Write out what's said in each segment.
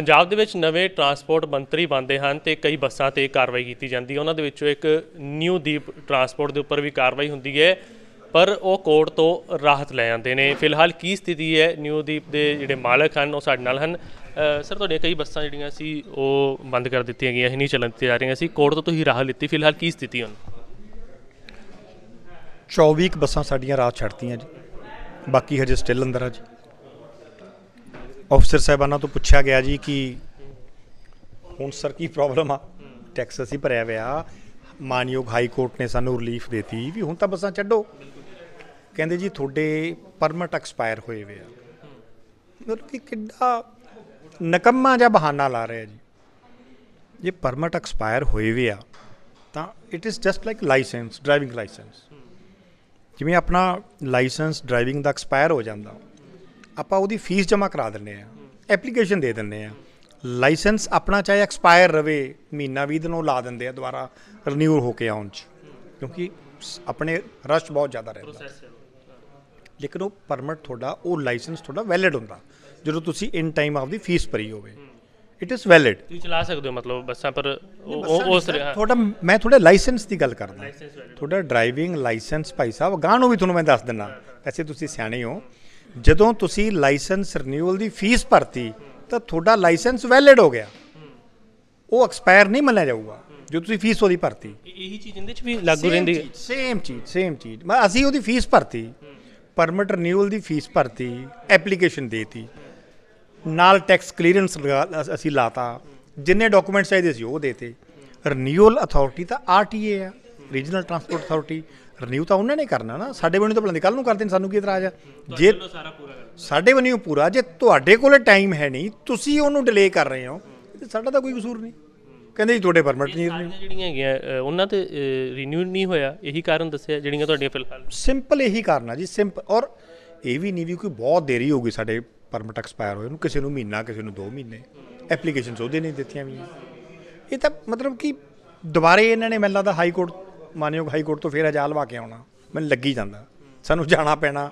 ਪੰਜਾਬ ਦੇ ਵਿੱਚ ਨਵੇਂ ਟਰਾਂਸਪੋਰਟ ਮੰਤਰੀ ਬਣਦੇ ਹਨ ਤੇ ਕਈ ਬੱਸਾਂ ਤੇ ਕਾਰਵਾਈ ਕੀਤੀ ਜਾਂਦੀ ਹੈ ਉਹਨਾਂ ਦੇ ਵਿੱਚੋਂ ਇੱਕ ਨਿਊ ਦੀਪ ਟਰਾਂਸਪੋਰਟ ਦੇ ਉੱਪਰ ਵੀ ਕਾਰਵਾਈ ਹੁੰਦੀ ਹੈ ਪਰ ਉਹ ਕੋਰਟ ਤੋਂ ਰਾਹਤ ਲੈ ਜਾਂਦੇ ਨੇ ਫਿਲਹਾਲ ਕੀ ਸਥਿਤੀ ਹੈ ਨਿਊ ਦੀਪ ਦੇ ਜਿਹੜੇ ਮਾਲਕ ਹਨ ਉਹ ਸਾਡੇ ਨਾਲ ਹਨ ਸਰ ਤੁਹਾਡੇ ਕਈ ਬੱਸਾਂ ਜਿਹੜੀਆਂ ਸੀ ਉਹ ਬੰਦ ਕਰ ਦਿੱਤੀਆਂ ਗਈਆਂ ਸੀ ਨਹੀਂ ਚੱਲਣ ਤੇ ਜਾ ਰਹੀਆਂ ਸੀ ਕੋਰਟ ਤੋਂ ਤੁਸੀਂ ਰਾਹਤ ਲਿੱਤੀ ਫਿਲਹਾਲ ਕੀ ਸਥਿਤੀ ਹੁਣ 24 ਬੱਸਾਂ ਸਾਡੀਆਂ ਰਾਤ ਛੱਡਤੀਆਂ ਜੀ ਬਾਕੀ ਹਜੇ ਸਟਿਲ ਅੰਦਰ ਆ ਜੀ ਆਫਸਰ ਸਾਹਿਬਾਨਾਂ ਤੋਂ ਪੁੱਛਿਆ ਗਿਆ ਜੀ ਕਿ ਹੁਣ ਸਰ ਕੀ ਪ੍ਰੋਬਲਮ ਆ ਟੈਕਸ ਅਸੀਂ ਭਰਿਆ ਵਿਆ ਮਾਨਯੋਗ ਹਾਈ ਕੋਰਟ ਨੇ ਸਾਨੂੰ ਰਿਲੀਫ ਦਿੱਤੀ ਵੀ ਹੁਣ ਤਾਂ ਬਸਾਂ ਛੱਡੋ ਕਹਿੰਦੇ ਜੀ ਤੁਹਾਡੇ ਪਰਮਿਟ ਐਕਸਪਾਇਰ ਹੋਏ ਵੇ ਆ ਮਤਲਬ ਕਿ ਕਿੱਡਾ ਨਕਮਾ ਜਾਂ ਬਹਾਨਾ ਲਾ ਰਿਹਾ ਜੀ ਜੇ ਪਰਮਿਟ ਐਕਸਪਾਇਰ ਹੋਏ ਵੇ ਆ ਤਾਂ it is just like licence driving licence ਜਿਵੇਂ ਆਪਣਾ ਲਾਇਸੈਂਸ ਡਰਾਈਵਿੰਗ ਦਾ ਐਕਸਪਾਇਰ ਹੋ ਜਾਂਦਾ ਆਪਾਂ ਉਹਦੀ ਫੀਸ ਜਮ੍ਹਾਂ ਕਰਾ ਦਿੰਨੇ ਆ ਐਪਲੀਕੇਸ਼ਨ ਦੇ ਦਿੰਨੇ ਆ ਲਾਇਸੈਂਸ ਆਪਣਾ ਚਾਹੇ ਐਕਸਪਾਇਰ ਰਵੇ ਮਹੀਨਾ 20 ਦਿਨ ਉਹ ਲਾ ਦਿੰਦੇ ਆ ਦੁਬਾਰਾ ਰੀਨਿਊ ਹੋ ਕੇ ਆਉਣ ਚ ਕਿਉਂਕਿ ਆਪਣੇ ਰਸ਼ ਬਹੁਤ ਜ਼ਿਆਦਾ ਰਹਿੰਦਾ ਲੇਕਿਨ ਉਹ ਪਰਮਿਟ ਤੁਹਾਡਾ ਉਹ ਲਾਇਸੈਂਸ ਤੁਹਾਡਾ ਵੈਲਿਡ ਹੁੰਦਾ ਜਦੋਂ ਤੁਸੀਂ ਇਨ ਟਾਈਮ ਆਪਦੀ ਫੀਸ ਭਰੀ ਹੋਵੇ ਇਟ ਇਜ਼ ਵੈਲਿਡ ਤੁਸੀਂ ਚਲਾ ਸਕਦੇ ਹੋ ਮਤਲਬ ਬੱਸਾਂ ਪਰ ਉਸ ਤੁਹਾਡਾ ਮੈਂ ਤੁਹਾਡੇ ਲਾਇਸੈਂਸ ਦੀ ਗੱਲ ਕਰਦਾ ਤੁਹਾਡਾ ਡਰਾਈਵਿੰਗ ਲਾਇਸੈਂਸ ਭਾਈ ਸਾਹਿਬ ਗਾਣੋ ਵੀ ਤੁਹਾਨੂੰ ਮੈਂ ਦੱਸ ਦਿੰਦਾ ਐਸੇ ਤੁਸੀਂ ਸਿਆਣੇ ਹੋ ਜਦੋਂ ਤੁਸੀਂ ਲਾਇਸੈਂਸ ਰੀਨਿਊਅਲ ਦੀ ਫੀਸ ਭਰਤੀ ਤਾਂ ਤੁਹਾਡਾ ਲਾਇਸੈਂਸ ਵੈਲਿਡ ਹੋ ਗਿਆ ਉਹ ਐਕਸਪਾਇਰ ਨਹੀਂ ਮੰਨਿਆ ਜਾਊਗਾ ਜੋ ਤੁਸੀਂ ਫੀਸ ਉਹਦੀ ਭਰਤੀ ਇਹੀ ਚੀਜ਼ ਇਹਦੇ ਚ ਵੀ ਲਾਗੂ ਰਹਿੰਦੀ ਹੈ ਸੇਮ ਚੀਜ਼ ਸੇਮ ਚੀਜ਼ ਮੈਂ ਅਸੀਂ ਉਹਦੀ ਫੀਸ ਭਰਤੀ ਪਰਮਿਟ ਰੀਨਿਊਅਲ ਦੀ ਫੀਸ ਭਰਤੀ ਐਪਲੀਕੇਸ਼ਨ ਦੇਤੀ ਨਾਲ ਟੈਕਸ ਕਲੀਅਰੈਂਸ ਅਸੀਂ ਲਾਤਾ ਜਿੰਨੇ ਡਾਕੂਮੈਂਟਸ ਚਾਹੀਦੇ ਸੀ ਉਹ ਦੇਤੇ ਰੀਨਿਊਅਲ ਅਥਾਰਟੀ ਤਾਂ ਆਰਟੀਏ ਆ ਰੀਜਨਲ ਟਰਾਂਸਪੋਰਟ ਅਥਾਰਟੀ ਰਿਨਿਊ ਤਾਂ ਉਹਨਾਂ ਨੇ ਕਰਨਾ ਨਾ ਸਾਡੇ ਵੱਲੋਂ ਤਾਂ ਬਲੰਦੀ ਕੱਲ ਨੂੰ ਕਰਦੇ ਨੇ ਸਾਨੂੰ ਕੀ ਇਤਰਾਜ਼ ਆ ਜੇ ਸਾਡੇ ਵੱਲੋਂ ਪੂਰਾ ਜੇ ਤੁਹਾਡੇ ਕੋਲੇ ਟਾਈਮ ਹੈ ਨਹੀਂ ਤੁਸੀਂ ਉਹਨੂੰ ਡਿਲੇ ਕਰ ਰਹੇ ਹੋ ਸਾਡਾ ਤਾਂ ਕੋਈ ਕਸੂਰ ਨਹੀਂ ਕਹਿੰਦੇ ਜੀ ਤੁਹਾਡੇ ਪਰਮਿਟ ਨਹੀਂ ਜਿਹੜੀਆਂ ਹੈਗੀਆਂ ਉਹਨਾਂ ਤੇ ਰਿਨਿਊ ਨਹੀਂ ਹੋਇਆ ਇਹੀ ਕਾਰਨ ਦੱਸਿਆ ਜਿਹੜੀਆਂ ਤੁਹਾਡੀਆਂ ਫਿਲਹਾਲ ਸਿੰਪਲ ਇਹੀ ਕਾਰਨ ਆ ਜੀ ਸਿੰਪਲ ਔਰ ਇਹ ਵੀ ਨਹੀਂ ਵੀ ਕੋਈ ਬਹੁਤ ਦੇਰੀ ਹੋ ਗਈ ਸਾਡੇ ਪਰਮਿਟ ਐਕਸਪਾਇਰ ਹੋਏ ਨੂੰ ਕਿਸੇ ਨੂੰ ਮਹੀਨਾ ਕਿਸੇ ਨੂੰ 2 ਮਹੀਨੇ ਐਪਲੀਕੇਸ਼ਨ ਸੋਧੇ ਨਹੀਂ ਦਿੱਤੀਆਂ ਵੀ ਇਹ ਤਾਂ ਮਤਲਬ ਕਿ ਦੁਬਾਰੇ ਇਹਨਾਂ ਨੇ ਮੈਨੂੰ ਲੱਗਦਾ ਹਾਈ ਕੋਰਟ ਮਾਨਯੋਗ ਹਾਈ ਕੋਰਟ ਤੋਂ ਫੇਰ ਅਜਾ ਲਵਾ ਕੇ ਆਉਣਾ ਮੈਨੂੰ ਲੱਗੀ ਜਾਂਦਾ ਸਾਨੂੰ ਜਾਣਾ ਪੈਣਾ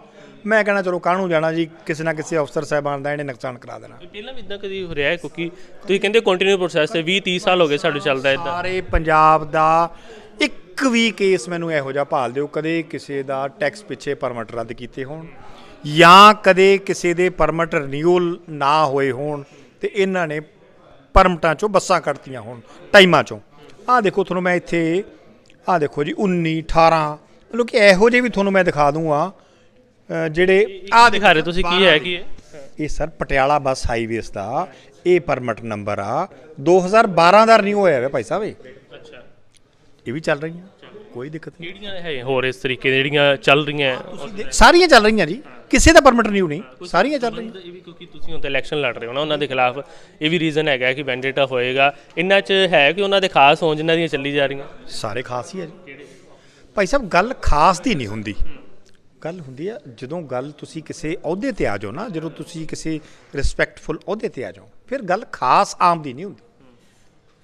ਮੈਂ ਕਹਿੰਦਾ ਚਲੋ ਕਾਹਨੂੰ ਜਾਣਾ ਜੀ ਕਿਸੇ ਨਾ ਕਿਸੇ ਅਫਸਰ ਸਾਹਿਬਾਨ ਦਾ ਇਹਨੇ ਨੁਕਸਾਨ ਕਰਾ ਦੇਣਾ ਪਹਿਲਾਂ ਵੀ ਇਦਾਂ ਕਦੀ ਹੋ ਰਿਹਾ ਹੈ ਕਿਉਂਕਿ ਤੁਸੀਂ ਕਹਿੰਦੇ ਕੰਟੀਨਿਊ ਪ੍ਰੋਸੈਸ ਤੇ 20 30 ਸਾਲ ਹੋ ਗਏ ਸਾਡੇ ਚੱਲਦਾ ਇਦਾਂ ਸਾਰੇ ਪੰਜਾਬ ਦਾ ਇੱਕ ਵੀ ਕੇਸ ਮੈਨੂੰ ਇਹੋ ਜਿਹਾ ਭਾਲ ਦਿਓ ਕਦੇ ਕਿਸੇ ਦਾ ਟੈਕਸ ਪਿੱਛੇ ਪਰਮਿਟ ਰੱਦ ਕੀਤੇ ਹੋਣ ਜਾਂ ਕਦੇ ਕਿਸੇ ਦੇ ਪਰਮਿਟ ਰਿਨਿਊਲ ਨਾ ਹੋਏ ਹੋਣ ਤੇ ਇਹਨਾਂ ਨੇ ਪਰਮਟਾਂ ਚੋਂ ਬੱਸਾਂ ਕੱਢਤੀਆਂ ਹੋਣ ਟਾਈਮਾਂ ਚੋਂ ਆਹ ਦੇਖੋ ਤੁਹਾਨੂੰ ਮੈਂ ਇੱਥੇ ਆ ਦੇਖੋ ਜੀ 19 18 ਮਤਲਬ ਕਿ ਇਹੋ ਜਿਹੇ ਵੀ ਤੁਹਾਨੂੰ ਮੈਂ ਦਿਖਾ ਦੂੰਗਾ ਜਿਹੜੇ ਆ ਦਿਖਾ ਰਹੇ ਤੁਸੀਂ ਕੀ ਹੈ ਕੀ ਹੈ ਇਹ ਸਰ ਪਟਿਆਲਾ ਬੱਸ ਹਾਈਵੇਸ ਦਾ ਇਹ ਪਰਮਿਟ ਨੰਬਰ ਆ 2012 ਦਾ ਰਿਨਿਊ ਹੋਇਆ ਹੈ ਭਾਈ ਸਾਹਿਬ ਇਹ ਅੱਛਾ ਇਹ ਵੀ ਚੱਲ ਰਹੀ ਹੈ ਕੋਈ ਦਿੱਕਤ ਨਹੀਂ ਕਿਹੜੀਆਂ ਹੈ ਹੋਰ ਇਸ ਤਰੀਕੇ ਦੀਆਂ ਜਿਹੜੀਆਂ ਚੱਲ ਰਹੀਆਂ ਸਾਰੀਆਂ ਚੱਲ ਰਹੀਆਂ ਜੀ ਕਿਸੇ ਦਾ ਪਰਮਿਟ ਨਹੀਂ ਨਹੀਂ ਸਾਰੀਆਂ ਚੱਲ ਰਹੀਆਂ ਇਹ ਵੀ ਕਿਉਂਕਿ ਤੁਸੀਂ ਹੁਣ ਤੇ ਇਲੈਕਸ਼ਨ ਲੜ ਰਹੇ ਹੋ ਨਾ ਉਹਨਾਂ ਦੇ ਖਿਲਾਫ ਇਹ ਵੀ ਰੀਜ਼ਨ ਹੈਗਾ ਕਿ ਵੈਂਡੇਟਾ ਹੋਏਗਾ ਇਹਨਾਂ 'ਚ ਹੈ ਕਿ ਉਹਨਾਂ ਦੇ ਖਾਸ ਹੋਣ ਜਿਨ੍ਹਾਂ ਦੀਆਂ ਚੱਲੀ ਜਾ ਰਹੀਆਂ ਸਾਰੇ ਖਾਸ ਹੀ ਹੈ ਜੀ ਭਾਈ ਸਾਹਿਬ ਗੱਲ ਖਾਸ ਦੀ ਨਹੀਂ ਹੁੰਦੀ ਗੱਲ ਹੁੰਦੀ ਹੈ ਜਦੋਂ ਗੱਲ ਤੁਸੀਂ ਕਿਸੇ ਅਹੁਦੇ ਤੇ ਆ ਜਾਓ ਨਾ ਜਦੋਂ ਤੁਸੀਂ ਕਿਸੇ ਰਿਸਪੈਕਟਫੁਲ ਅਹੁਦੇ ਤੇ ਆ ਜਾਓ ਫਿਰ ਗੱਲ ਖਾਸ ਆਮ ਦੀ ਨਹੀਂ ਹੁੰਦੀ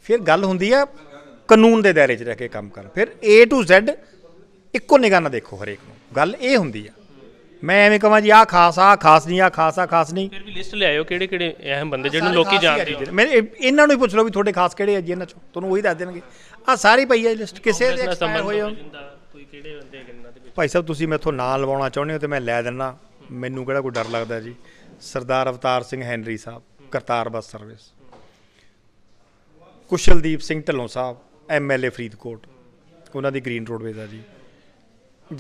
ਫਿਰ ਗੱਲ ਹੁੰਦੀ ਹੈ ਕਾਨੂੰਨ ਦੇ ਦਾਇਰੇ 'ਚ ਰਹਿ ਕੇ ਕੰਮ ਕਰਨ ਫਿਰ A to Z ਇੱਕੋ ਨਿਗਾਹ ਨਾਲ ਦੇਖੋ ਹਰੇਕ ਨੂੰ ਗੱਲ ਇਹ ਹੁੰਦੀ ਆ ਮੈਂ ਐਵੇਂ ਕਹਾਂ ਜੀ ਆ ਖਾਸ ਆ ਖਾਸ ਨਹੀਂ ਆ ਖਾਸ ਆ ਖਾਸ ਨਹੀਂ ਫਿਰ ਵੀ ਲਿਸਟ ਲਿਆਇਓ ਕਿਹੜੇ ਕਿਹੜੇ ਅਹਿਮ ਬੰਦੇ ਜਿਹੜੇ ਲੋਕੀ ਜਾਣਦੇ ਹੋ ਮੈਂ ਇਹਨਾਂ ਨੂੰ ਹੀ ਪੁੱਛ ਲਓ ਵੀ ਤੁਹਾਡੇ ਖਾਸ ਕਿਹੜੇ ਆ ਜੀ ਇਹਨਾਂ ਚੋਂ ਤੁਹਾਨੂੰ ਉਹੀ ਦੱਸ ਦੇਣਗੇ ਆ ਸਾਰੀ ਪਈ ਹੈ ਲਿਸਟ ਕਿਸੇ ਦੇ ਐਕਸਪਾਇਰ ਹੋਏ ਹੋ ਕੋਈ ਕਿਹੜੇ ਬੰਦੇ ਗੰਨਾ ਦੇ ਭਾਈ ਸਾਹਿਬ ਤੁਸੀਂ ਮੈਥੋਂ ਨਾਂ ਲਵਾਉਣਾ ਚਾਹੁੰਦੇ ਹੋ ਤੇ ਮੈਂ ਲੈ ਦਿੰਨਾ ਮੈਨੂੰ ਕਿਹੜਾ ਕੋਈ ਡਰ ਲੱਗਦਾ ਜੀ Sardar Avtar Singh Henry Sahib Kartar bus service Kushaldeep Singh Dhillon Sahib MLA Faridkot ਉਹਨਾਂ ਦੀ ਗ੍ਰੀਨ ਰੋਡਵੇਜ਼ ਆ ਜੀ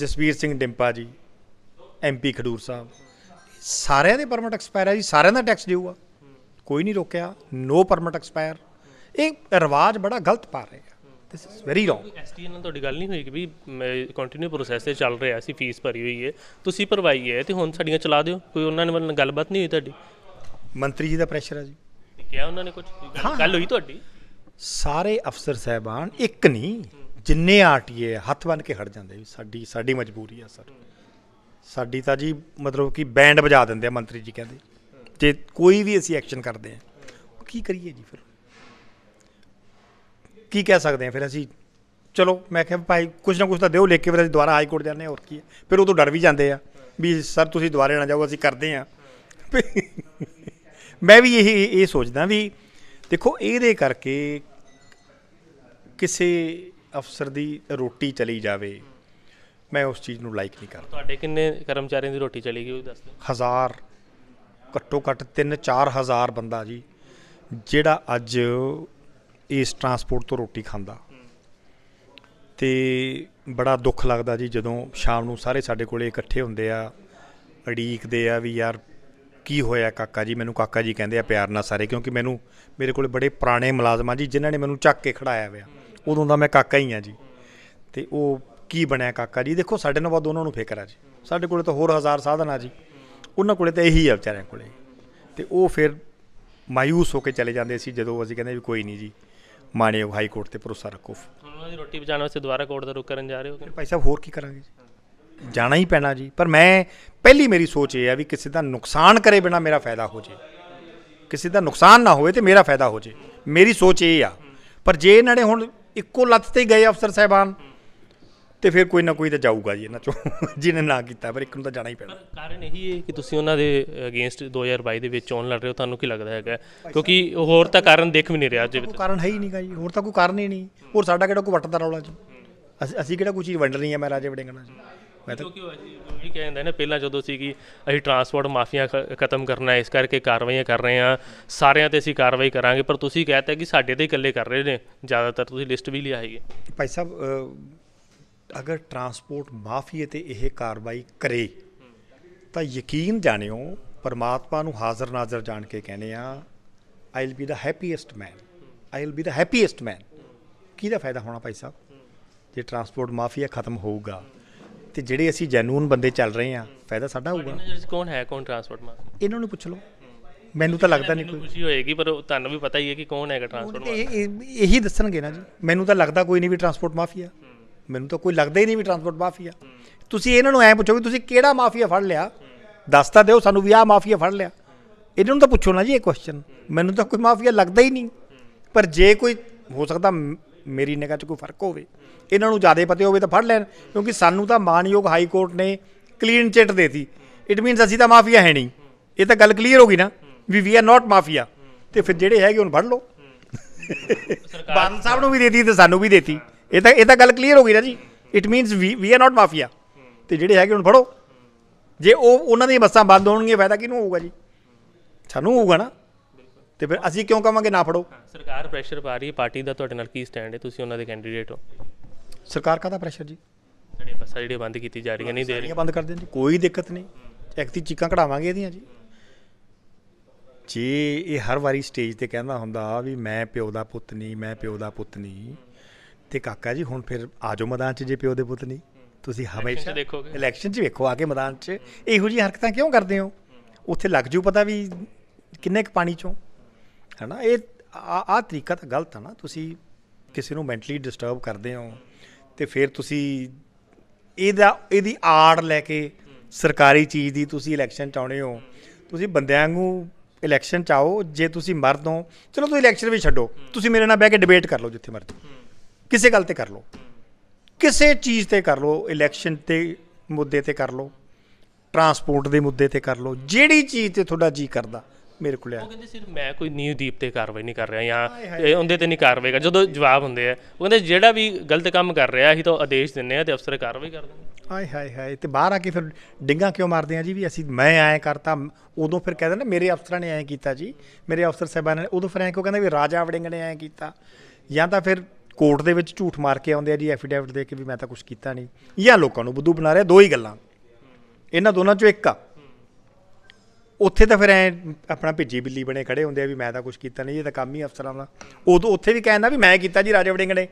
ਜਸਵੀਰ ਸਿੰਘ ਡਿੰਪਾ ਜੀ ਐਮਪੀ ਖਡੂਰ ਸਾਹਿਬ ਸਾਰਿਆਂ ਦੇ ਪਰਮਿਟ ਐਕਸਪਾਇਰ ਹੈ ਜੀ ਸਾਰਿਆਂ ਦਾ ਟੈਕਸ ਡਿਊ ਆ ਕੋਈ ਨਹੀਂ ਰੋਕਿਆ ਨੋ ਪਰਮਿਟ ਐਕਸਪਾਇਰ ਇਹ ਰਿਵਾਜ ਬੜਾ ਗਲਤ ਪਾ ਰਹੇ ਆ this is very wrong STN ਨਾਲ ਤੁਹਾਡੀ ਗੱਲ ਨਹੀਂ ਹੋਈ ਕਿ ਵੀ ਕੰਟੀਨਿਊ ਪ੍ਰੋਸੈਸ ਤੇ ਚੱਲ ਰਿਹਾ ਸੀ ਫੀਸ ਭਰੀ ਹੋਈ ਹੈ ਤੁਸੀਂ ਭਰਵਾਈ ਹੈ ਤੇ ਹੁਣ ਸਾਡੀਆਂ ਚਲਾ ਦਿਓ ਕੋਈ ਉਹਨਾਂ ਨਾਲ ਗੱਲਬਾਤ ਨਹੀਂ ਹੋਈ ਤੁਹਾਡੀ ਮੰਤਰੀ ਜੀ ਦਾ ਪ੍ਰੈਸ਼ਰ ਆ ਜੀ ਕਿਹਾ ਉਹਨਾਂ ਨੇ ਕੁਝ ਗੱਲ ਹੋਈ ਤੁਹਾਡੀ ਸਾਰੇ ਅਫਸਰ ਸਹਿਬਾਨ ਇੱਕ ਨਹੀਂ ਜਿੰਨੇ ਆਰਟੀਏ ਹੱਥ ਬੰਨ ਕੇ ਖੜ ਜਾਂਦੇ ਵੀ ਸਾਡੀ ਸਾਡੀ ਮਜਬੂਰੀ ਆ ਸਰ ਸਾਡੀ ਤਾਂ ਜੀ ਮਤਲਬ ਕਿ ਬੈਂਡ ਵਜਾ ਦਿੰਦੇ ਆ ਮੰਤਰੀ ਜੀ ਕਹਿੰਦੇ ਜੇ ਕੋਈ ਵੀ ਅਸੀਂ ਐਕਸ਼ਨ ਕਰਦੇ ਆ ਕੀ ਕਰੀਏ ਜੀ ਫਿਰ ਕੀ ਕਹਿ ਸਕਦੇ ਆ ਫਿਰ ਅਸੀਂ ਚਲੋ ਮੈਂ ਕਿਹਾ ਭਾਈ ਕੁਝ ਨਾ ਕੁਝ ਤਾਂ ਦਿਓ ਲੈ ਕੇ ਫਿਰ ਅਸੀਂ ਦੁਬਾਰਾ ਹਾਈ ਕੋਰਟ ਜਾਂਦੇ ਆ ਹੋਰ ਕੀ ਫਿਰ ਉਹ ਤੋਂ ਡਰ ਵੀ ਜਾਂਦੇ ਆ ਵੀ ਸਰ ਤੁਸੀਂ ਦੁਬਾਰੇ ਨਾ ਜਾਓ ਅਸੀਂ ਕਰਦੇ ਆ ਮੈਂ ਵੀ ਇਹ ਇਹ ਸੋਚਦਾ ਵੀ ਦੇਖੋ ਇਹਦੇ ਕਰਕੇ ਕਿਸੇ ਅਫਸਰ ਦੀ ਰੋਟੀ ਚਲੀ ਜਾਵੇ ਮੈਂ ਉਸ ਚੀਜ਼ ਨੂੰ ਲਾਈਕ ਨਹੀਂ ਕਰਦਾ ਤੁਹਾਡੇ ਕਿੰਨੇ ਕਰਮਚਾਰੀਆਂ ਦੀ ਰੋਟੀ ਚਲੀ ਗਈ ਉਹ ਦੱਸ ਦਿਓ ਹਜ਼ਾਰ ਘੱਟੋ ਘੱਟ 3-4000 ਬੰਦਾ ਜੀ ਜਿਹੜਾ ਅੱਜ ਇਸ ਟਰਾਂਸਪੋਰਟ ਤੋਂ ਰੋਟੀ ਖਾਂਦਾ ਤੇ ਬੜਾ ਦੁੱਖ ਲੱਗਦਾ ਜੀ ਜਦੋਂ ਸ਼ਾਮ ਨੂੰ ਸਾਰੇ ਸਾਡੇ ਕੋਲੇ ਇਕੱਠੇ ਹੁੰਦੇ ਆ ਅੜੀਕਦੇ ਆ ਵੀ ਯਾਰ ਕੀ ਹੋਇਆ ਕਾਕਾ ਜੀ ਮੈਨੂੰ ਕਾਕਾ ਜੀ ਕਹਿੰਦੇ ਆ ਪਿਆਰ ਨਾਲ ਸਾਰੇ ਕਿਉਂਕਿ ਮੈਨੂੰ ਮੇਰੇ ਕੋਲ ਬੜੇ ਪੁਰਾਣੇ ਮੁਲਾਜ਼ਮ ਆ ਜੀ ਜਿਨ੍ਹਾਂ ਨੇ ਮੈਨੂੰ ਚੱਕ ਕੇ ਖੜਾਇਆ ਹੋਇਆ ਉਦੋਂ ਦਾ ਮੈਂ ਕਾਕਾ ਹੀ ਆ ਜੀ ਤੇ ਉਹ ਕੀ ਬਣਿਆ ਕਾਕਾ ਜੀ ਦੇਖੋ ਸਾਡੇ ਨਾਲ ਬਾਦ ਉਹਨਾਂ ਨੂੰ ਫਿਕਰ ਆ ਜੀ ਸਾਡੇ ਕੋਲੇ ਤਾਂ ਹੋਰ ਹਜ਼ਾਰ ਸਾਧਨ ਆ ਜੀ ਉਹਨਾਂ ਕੋਲੇ ਤਾਂ ਇਹੀ ਆ ਵਿਚਾਰਿਆਂ ਕੋਲੇ ਤੇ ਉਹ ਫਿਰ ਮਾਇੂਸ ਹੋ ਕੇ ਚਲੇ ਜਾਂਦੇ ਸੀ ਜਦੋਂ ਅਸੀਂ ਕਹਿੰਦੇ ਵੀ ਕੋਈ ਨਹੀਂ ਜੀ ਮਾਣਯੋਗ ਹਾਈ ਕੋਰਟ ਤੇ ਭਰੋਸਾ ਰੱਖੋ ਉਹਨਾਂ ਦੀ ਰੋਟੀ ਬਚਾਣ ਵਾਸਤੇ ਦੁਬਾਰਾ ਕੋਰਟ ਦਾ ਰੁਕ ਕਰਨ ਜਾ ਰਹੇ ਹੋ ਭਾਈ ਸਾਹਿਬ ਹੋਰ ਕੀ ਕਰਾਂਗੇ ਜੀ ਜਾਣਾ ਹੀ ਪੈਣਾ ਜੀ ਪਰ ਮੈਂ ਪਹਿਲੀ ਮੇਰੀ ਸੋਚ ਇਹ ਆ ਵੀ ਕਿਸੇ ਦਾ ਨੁਕਸਾਨ ਕਰੇ ਬਿਨਾ ਮੇਰਾ ਫਾਇਦਾ ਹੋ ਜੇ ਕਿਸੇ ਦਾ ਨੁਕਸਾਨ ਨਾ ਹੋਵੇ ਤੇ ਮੇਰਾ ਫਾਇਦਾ ਹੋ ਜੇ ਮੇਰੀ ਸੋਚ ਇਹ ਆ ਪਰ ਜੇ ਇਹਨਾਂ ਨੇ ਹੁਣ ਇੱਕੋ ਲੱਤ ਤੇ ਗਏ ਅਫਸਰ ਸਹਿਬਾਨ ਤੇ ਫਿਰ ਕੋਈ ਨਾ ਕੋਈ ਤਾਂ ਜਾਊਗਾ ਜੀ ਇਹਨਾਂ ਚੋਂ ਜਿਹਨੇ ਨਾ ਕੀਤਾ ਪਰ ਇੱਕ ਨੂੰ ਤਾਂ ਜਾਣਾ ਹੀ ਪੈਣਾ ਕਾਰਨ ਇਹੀ ਹੈ ਕਿ ਤੁਸੀਂ ਉਹਨਾਂ ਦੇ ਅਗੇਂਸਟ 2022 ਦੇ ਵਿੱਚ ਚੋਣ ਲੜ ਰਹੇ ਹੋ ਤੁਹਾਨੂੰ ਕੀ ਲੱਗਦਾ ਹੈਗਾ ਕਿਉਂਕਿ ਹੋਰ ਤਾਂ ਕਾਰਨ ਦੇਖ ਵੀ ਨਹੀਂ ਰਿਹਾ ਅੱਜ ਵਿੱਚ ਕਾਰਨ ਹੈ ਹੀ ਨਹੀਂਗਾ ਜੀ ਹੋਰ ਤਾਂ ਕੋਈ ਕਾਰਨ ਹੀ ਨਹੀਂ ਹੋਰ ਸਾਡਾ ਕਿਹੜਾ ਕੋਈ ਵੱਟਦਾ ਦਾ ਰੌਲਾ ਜੀ ਅਸੀਂ ਕਿਹੜਾ ਕੋਈ ਚੀਜ਼ ਵੰਡ ਰਹੀ ਆ ਮੈਂ ਰਾਜੇ ਵੜਿੰਗਣਾ ਜੀ ਮੈਂ ਤਾਂ ਕਿ ਉਹ ਵੀ ਕਹਿੰਦੇ ਨੇ ਪਹਿਲਾਂ ਜਦੋਂ ਸੀ ਕਿ ਅਸੀਂ ਟਰਾਂਸਪੋਰਟ ਮਾਫੀਆ ਖਤਮ ਕਰਨਾ ਹੈ ਇਸ ਕਰਕੇ ਕਾਰਵਾਈਆਂ ਕਰ ਰਹੇ ਆ ਸਾਰਿਆਂ ਤੇ ਅਸੀਂ ਕਾਰਵਾਈ ਕਰਾਂਗੇ ਪਰ ਤੁਸੀਂ ਕਹਿੰਦੇ ਕਿ ਸਾਡੇ ਤੇ ਇਕੱਲੇ ਕਰ ਰਹੇ ਨੇ ਜ਼ਿਆਦਾਤਰ ਤੁਸੀਂ ਲਿਸਟ ਵੀ ਲਿਆ ਹੈਗੀ ਭਾਈ ਸਾਹਿਬ ਅਗਰ ਟਰਾਂਸਪੋਰਟ ਮਾਫੀਏ ਤੇ ਇਹ ਕਾਰਵਾਈ ਕਰੇ ਤਾਂ ਯਕੀਨ ਜਾਣਿਓ ਪਰਮਾਤਮਾ ਨੂੰ ਹਾਜ਼ਰ ਨਾਜ਼ਰ ਜਾਣ ਕੇ ਕਹਿੰਦੇ ਆ I will be the happiest man I will be the happiest man ਕੀ ਦਾ ਫਾਇਦਾ ਹੋਣਾ ਭਾਈ ਸਾਹਿਬ ਜੇ ਟਰਾਂਸਪੋਰਟ ਮਾਫੀਆ ਖਤਮ ਹੋਊਗਾ ਤੇ ਜਿਹੜੇ ਅਸੀਂ ਜੈਨੂਨ ਬੰਦੇ ਚੱਲ ਰਹੇ ਆ ਫਾਇਦਾ ਸਾਡਾ ਹੋਊਗਾ ਕੌਣ ਹੈ ਕੌਣ ਟਰਾਂਸਪੋਰਟ ਮਾਫੀਆ ਇਹਨਾਂ ਨੂੰ ਪੁੱਛ ਲਓ ਮੈਨੂੰ ਤਾਂ ਲੱਗਦਾ ਨਹੀਂ ਕੋਈ ਖੁਸ਼ੀ ਹੋਏਗੀ ਪਰ ਤੁਹਾਨੂੰ ਵੀ ਪਤਾ ਹੀ ਹੈ ਕਿ ਕੌਣ ਹੈਗਾ ਟਰਾਂਸਪੋਰਟ ਮਾਫੀਆ ਇਹ ਇਹੀ ਦੱਸਣਗੇ ਨਾ ਜੀ ਮੈਨੂੰ ਤਾਂ ਲੱਗਦਾ ਕੋਈ ਨਹੀਂ ਵੀ ਟਰਾਂਸਪੋਰਟ ਮਾਫੀਆ ਮੈਨੂੰ ਤਾਂ ਕੋਈ ਲੱਗਦਾ ਹੀ ਨਹੀਂ ਵੀ ਟਰਾਂਸਪੋਰਟ ਮਾਫੀਆ ਤੁਸੀਂ ਇਹਨਾਂ ਨੂੰ ਐ ਪੁੱਛੋ ਵੀ ਤੁਸੀਂ ਕਿਹੜਾ ਮਾਫੀਆ ਫੜ ਲਿਆ ਦੱਸ ਤਾਂ ਦਿਓ ਸਾਨੂੰ ਵੀ ਆਹ ਮਾਫੀਆ ਫੜ ਲਿਆ ਇਹਨਾਂ ਨੂੰ ਤਾਂ ਪੁੱਛੋ ਨਾ ਜੀ ਇਹ ਕੁਐਸਚਨ ਮੈਨੂੰ ਤਾਂ ਕੋਈ ਮਾਫੀਆ ਲੱਗਦਾ ਹੀ ਨਹੀਂ ਪਰ ਜੇ ਕੋਈ ਹੋ ਸਕਦਾ ਮੇਰੀ ਨਿਗਾਹ 'ਚ ਕੋਈ ਫਰਕ ਹੋਵੇ ਇਹਨਾਂ ਨੂੰ ਜ਼ਿਆਦਾ ਪਤੇ ਹੋਵੇ ਤਾਂ ਫੜ ਲੈਣ ਕਿਉਂਕਿ ਸਾਨੂੰ ਤਾਂ ਮਾਨਯੋਗ ਹਾਈ ਕੋਰਟ ਨੇ ਕਲੀਨ ਚਿੱਟ ਦੇਤੀ ਇਟ ਮੀਨਸ ਅਸੀਂ ਤਾਂ ਮਾਫੀਆ ਹੈ ਨਹੀਂ ਇਹ ਤਾਂ ਗੱਲ ਕਲੀਅਰ ਹੋ ਗਈ ਨਾ ਵੀ ਵੀ ਆਰ ਨਾਟ ਮਾਫੀਆ ਤੇ ਫਿਰ ਜਿਹੜੇ ਹੈਗੇ ਉਹਨੂੰ ਫੜ ਲਓ ਬਾਦਲ ਸਾਹਿਬ ਨੂੰ ਵੀ ਦੇਤੀ ਤੇ ਸਾਨੂੰ ਵੀ ਦੇਤੀ ਇਹ ਤਾਂ ਇਹ ਤਾਂ ਗੱਲ ਕਲੀਅਰ ਹੋ ਗਈ ਨਾ ਜੀ it means we we are not mafia ਤੇ ਜਿਹੜੇ ਹੈਗੇ ਉਹਨੂੰ ਫੜੋ ਜੇ ਉਹ ਉਹਨਾਂ ਦੀਆਂ ਬੱਸਾਂ ਬੰਦ ਹੋਣਗੀਆਂ ਫਾਇਦਾ ਕਿਹਨੂੰ ਹੋਊਗਾ ਜੀ ਸਾਨੂੰ ਹੋਊਗਾ ਨਾ ਤੇ ਫਿਰ ਅਸੀਂ ਕਿਉਂ ਕਵਾਂਗੇ ਨਾ ਫੜੋ ਸਰਕਾਰ ਪ੍ਰੈਸ਼ਰ ਪਾ ਰਹੀ ਹੈ ਪਾਰਟੀ ਦਾ ਤੁਹਾਡੇ ਨਾਲ ਕੀ ਸਟੈਂਡ ਹੈ ਤੁਸੀਂ ਉਹਨਾਂ ਦੇ ਕੈਂਡੀਡੇਟ ਹੋ ਸਰਕਾਰ ਕਾਹਦਾ ਪ੍ਰੈਸ਼ਰ ਜੀ ਸਾਡੇ ਬੱਸਾਂ ਜਿਹੜੇ ਬੰਦ ਕੀਤੀ ਜਾ ਰਹੀਆਂ ਨਹੀਂ ਦੇ ਰਹੀਆਂ ਬੰਦ ਕਰ ਦਿੰਦੇ ਜੀ ਕੋਈ ਦਿੱਕਤ ਨਹੀਂ ਐਕਤੀ ਚੀਕਾਂ ਕਢਾਵਾਂਗੇ ਇਹਦੀਆਂ ਜੀ ਜੀ ਇਹ ਹਰ ਵਾਰੀ ਸਟੇਜ ਤੇ ਕਹਿੰਦਾ ਹੁੰਦਾ ਵੀ ਮੈਂ ਪਿਓ ਦਾ ਪੁੱਤ ਨਹੀਂ ਮੈਂ ਪਿਓ ਦਾ ਪੁੱਤ ਨਹੀਂ ਤੇ ਕਾਕਾ ਜੀ ਹੁਣ ਫਿਰ ਆਜੋ ਮੈਦਾਨ 'ਚ ਜੇ ਪਿਓ ਦੇ ਪੁੱਤ ਨਹੀਂ ਤੁਸੀਂ ਹਮੇਸ਼ਾ ਦੇਖੋਗੇ ਇਲੈਕਸ਼ਨ 'ਚ ਵੇਖੋ ਆ ਕੇ ਮੈਦਾਨ 'ਚ ਇਹੋ ਜੀ ਹਰਕਤਾਂ ਕਿਉਂ ਕਰਦੇ ਹੋ ਉੱਥੇ ਲੱਗ ਜੂ ਪਤਾ ਵੀ ਕਿੰਨੇ ਕ ਪਾਣੀ 'ਚੋਂ ਨਾ ਇਹ ਆ ਤਰੀਕਾ ਤਾਂ ਗਲਤ ਹੈ ਨਾ ਤੁਸੀਂ ਕਿਸੇ ਨੂੰ ਮੈਂਟਲੀ ਡਿਸਟਰਬ ਕਰਦੇ ਹੋ ਤੇ ਫਿਰ ਤੁਸੀਂ ਇਹਦਾ ਇਹਦੀ ਆੜ ਲੈ ਕੇ ਸਰਕਾਰੀ ਚੀਜ਼ ਦੀ ਤੁਸੀਂ ਇਲੈਕਸ਼ਨ ਚਾਉਣੇ ਹੋ ਤੁਸੀਂ ਬੰਦਿਆਂ ਨੂੰ ਇਲੈਕਸ਼ਨ ਚਾਓ ਜੇ ਤੁਸੀਂ ਮਰਦ ਹੋ ਚਲੋ ਤੁਸੀਂ ਇਲੈਕਸ਼ਨ ਵੀ ਛੱਡੋ ਤੁਸੀਂ ਮੇਰੇ ਨਾਲ ਬਹਿ ਕੇ ਡਿਬੇਟ ਕਰ ਲਓ ਜਿੱਥੇ ਮਰਜ਼ੀ ਕਿਸੇ ਗੱਲ ਤੇ ਕਰ ਲਓ ਕਿਸੇ ਚੀਜ਼ ਤੇ ਕਰ ਲਓ ਇਲੈਕਸ਼ਨ ਤੇ ਮੁੱਦੇ ਤੇ ਕਰ ਲਓ ਟਰਾਂਸਪੋਰਟ ਦੇ ਮੁੱਦੇ ਤੇ ਕਰ ਲਓ ਜਿਹੜੀ ਚੀਜ਼ ਤੇ ਤੁਹਾਡਾ ਜੀ ਕਰਦਾ ਮੇਰੇ ਕੋਲ ਆ ਉਹ ਕਹਿੰਦੇ ਸਿਰਫ ਮੈਂ ਕੋਈ ਦੀਪ ਤੇ ਕਾਰਵਾਈ ਨਹੀਂ ਕਰ ਰਿਹਾ ਜਾਂ ਇਹ ਉਹਦੇ ਤੇ ਨਹੀਂ ਕਾਰਵਾਈ ਕਰ ਜਦੋਂ ਜਵਾਬ ਹੁੰਦੇ ਆ ਉਹ ਕਹਿੰਦੇ ਜਿਹੜਾ ਵੀ ਗਲਤ ਕੰਮ ਕਰ ਰਿਹਾ ਅਸੀਂ ਤਾਂ ਆਦੇਸ਼ ਦਿੰਨੇ ਆ ਤੇ ਅਫਸਰ ਕਾਰਵਾਈ ਕਰ ਦਿੰਦੇ ਹਾਏ ਹਾਏ ਹਾਏ ਤੇ ਬਾਹਰ ਆ ਕੇ ਫਿਰ ਡਿੰਗਾ ਕਿਉਂ ਮਾਰਦੇ ਆ ਜੀ ਵੀ ਅਸੀਂ ਮੈਂ ਐਂ ਕਰਤਾ ਉਦੋਂ ਫਿਰ ਕਹਿੰਦੇ ਨੇ ਮੇਰੇ ਅਫਸਰਾਂ ਨੇ ਐਂ ਕੀਤਾ ਜੀ ਮੇਰੇ ਅਫਸਰ ਸਹਿਬਾਨ ਨੇ ਉਦੋਂ ਫਿਰ ਐਂ ਕਹਿੰਦੇ ਵੀ ਰਾਜਾ ਵੜਿੰਗ ਨੇ ਐਂ ਕੀਤਾ ਜਾਂ ਤਾਂ ਫਿਰ ਕੋਰਟ ਦੇ ਵਿੱਚ ਝੂਠ ਮਾਰ ਕੇ ਆਉਂਦੇ ਆ ਜੀ ਐਫੀਡੈਵਿਟ ਦੇ ਕੇ ਵੀ ਮੈਂ ਤਾਂ ਕੁਝ ਕੀਤਾ ਨਹੀਂ ਜਾਂ ਲੋਕਾਂ ਨੂੰ ਬੁੱਧੂ ਬਣਾ ਰਿਹਾ ਦੋ ਹੀ ਗੱਲਾਂ ਇਹਨਾਂ ਦੋਨਾਂ ਚੋਂ ਇੱਕ ਆ ਉੱਥੇ ਤਾਂ ਫਿਰ ਐ ਆਪਣਾ ਭਿੱਜੀ ਬਿੱਲੀ ਬਣੇ ਖੜੇ ਹੁੰਦੇ ਆ ਵੀ ਮੈਂ ਤਾਂ ਕੁਝ ਕੀਤਾ ਨਹੀਂ ਇਹ ਤਾਂ ਕੰਮ ਹੀ ਅਫਸਰਾਂ ਦਾ ਉਦੋਂ ਉੱਥੇ ਵੀ ਕਹਿੰਦਾ ਵੀ ਮੈਂ ਕੀਤਾ ਜੀ ਰਾਜਾ ਵੜਿੰਗ ਨੇ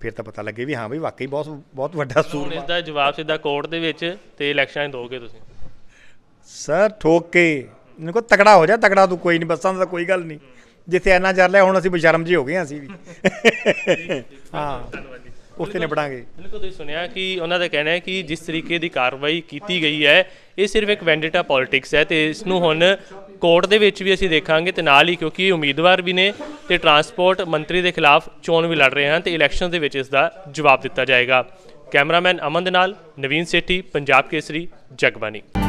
ਫਿਰ ਤਾਂ ਪਤਾ ਲੱਗੇ ਵੀ ਹਾਂ ਵੀ ਵਾਕਈ ਬਹੁਤ ਬਹੁਤ ਵੱਡਾ ਸੂਰ ਇਸ ਦਾ ਜਵਾਬ ਸਿੱਧਾ ਕੋਰਟ ਦੇ ਵਿੱਚ ਤੇ ਇਲੈਕਸ਼ਨਾਂ 'ਚ ਦੋਗੇ ਤੁਸੀਂ ਸਰ ਠੋਕ ਕੇ ਕੋ ਤਕੜਾ ਹੋ ਜਾ ਤਕੜਾ ਤੂੰ ਕੋਈ ਨਹੀਂ ਬਸਾਂ ਦਾ ਕੋਈ ਗੱਲ ਨਹੀਂ ਜਿੱਥੇ ਐਨਾ ਚੱਲ ਲਿਆ ਹੁਣ ਅਸੀਂ ਬਸ਼ਰਮ ਜੀ ਹੋ ਗਏ ਆ ਅਸੀਂ ਵੀ ਹਾਂ ਉਸ ਤੇ ਨਿਬੜਾਂਗੇ ਬਿਲਕੁਲ ਤੁਸੀਂ ਸੁਣਿਆ ਕਿ ਉਹਨਾਂ ਦਾ ਕਹਿਣਾ ਹੈ ਕਿ ਜਿਸ ਤਰੀਕੇ ਦੀ ਕਾਰਵਾਈ ਕੀਤੀ ਗਈ ਹੈ ਇਹ ਸਿਰਫ ਇੱਕ ਵੈਂਡੇਟਾ ਪੋਲਿਟਿਕਸ ਹੈ ਤੇ ਇਸ ਨੂੰ ਹੁਣ ਕੋਰਟ ਦੇ ਵਿੱਚ ਵੀ ਅਸੀਂ ਦੇਖਾਂਗੇ ਤੇ ਨਾਲ ਹੀ ਕਿਉਂਕਿ ਉਮੀਦਵਾਰ ਵੀ ਨੇ ਤੇ ਟਰਾਂਸਪੋਰਟ ਮੰਤਰੀ ਦੇ ਖਿਲਾਫ ਚੋਣ ਵੀ ਲੜ ਰਹੇ ਹਨ ਤੇ ਇਲੈਕਸ਼ਨ ਦੇ ਵਿੱਚ ਇਸ ਦਾ ਜਵਾਬ ਦਿੱਤਾ ਜਾਏਗਾ ਕੈਮਰਾਮੈਨ ਅਮਨ ਦੇ ਨਾਲ ਨਵੀਨ ਸੇਠੀ ਪੰਜਾਬ ਕੇਸਰੀ ਜਗਬਾਨੀ